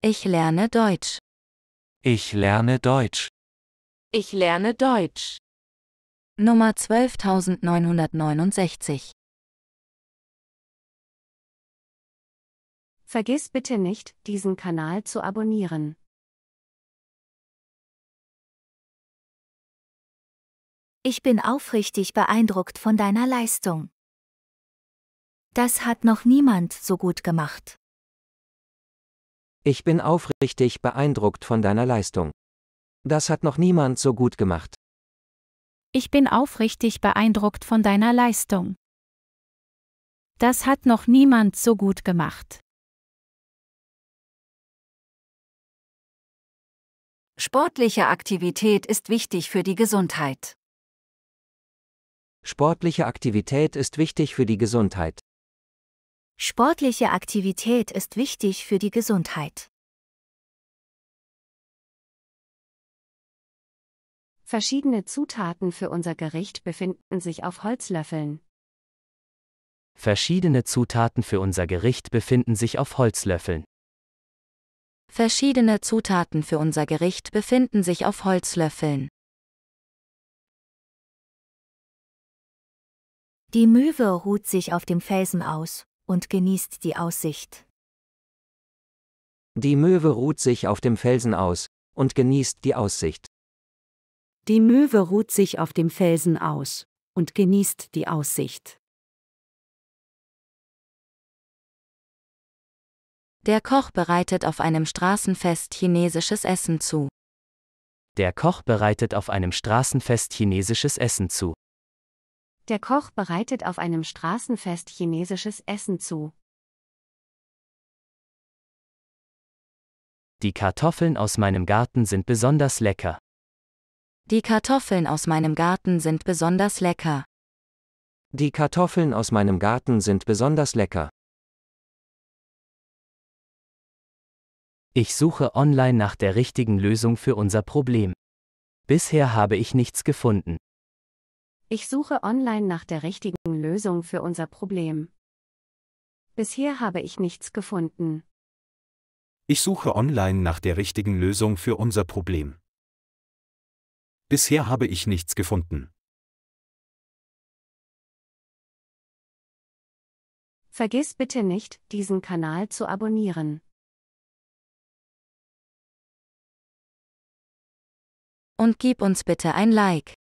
Ich lerne Deutsch. Ich lerne Deutsch. Ich lerne Deutsch. Nummer 12969. Vergiss bitte nicht, diesen Kanal zu abonnieren. Ich bin aufrichtig beeindruckt von deiner Leistung. Das hat noch niemand so gut gemacht. Ich bin aufrichtig beeindruckt von deiner Leistung. Das hat noch niemand so gut gemacht. Ich bin aufrichtig beeindruckt von deiner Leistung. Das hat noch niemand so gut gemacht. Sportliche Aktivität ist wichtig für die Gesundheit. Sportliche Aktivität ist wichtig für die Gesundheit. Sportliche Aktivität ist wichtig für die Gesundheit. Verschiedene Zutaten für unser Gericht befinden sich auf Holzlöffeln. Verschiedene Zutaten für unser Gericht befinden sich auf Holzlöffeln. Verschiedene Zutaten für unser Gericht befinden sich auf Holzlöffeln. Die Möwe ruht sich auf dem Felsen aus und genießt die Aussicht. Die Möwe ruht sich auf dem Felsen aus und genießt die Aussicht. Die Möwe ruht sich auf dem Felsen aus und genießt die Aussicht. Der Koch bereitet auf einem Straßenfest chinesisches Essen zu. Der Koch bereitet auf einem Straßenfest chinesisches Essen zu. Der Koch bereitet auf einem Straßenfest chinesisches Essen zu. Die Kartoffeln aus meinem Garten sind besonders lecker. Die Kartoffeln aus meinem Garten sind besonders lecker. Die Kartoffeln aus meinem Garten sind besonders lecker. Ich suche online nach der richtigen Lösung für unser Problem. Bisher habe ich nichts gefunden. Ich suche online nach der richtigen Lösung für unser Problem. Bisher habe ich nichts gefunden. Ich suche online nach der richtigen Lösung für unser Problem. Bisher habe ich nichts gefunden. Vergiss bitte nicht, diesen Kanal zu abonnieren. Und gib uns bitte ein Like.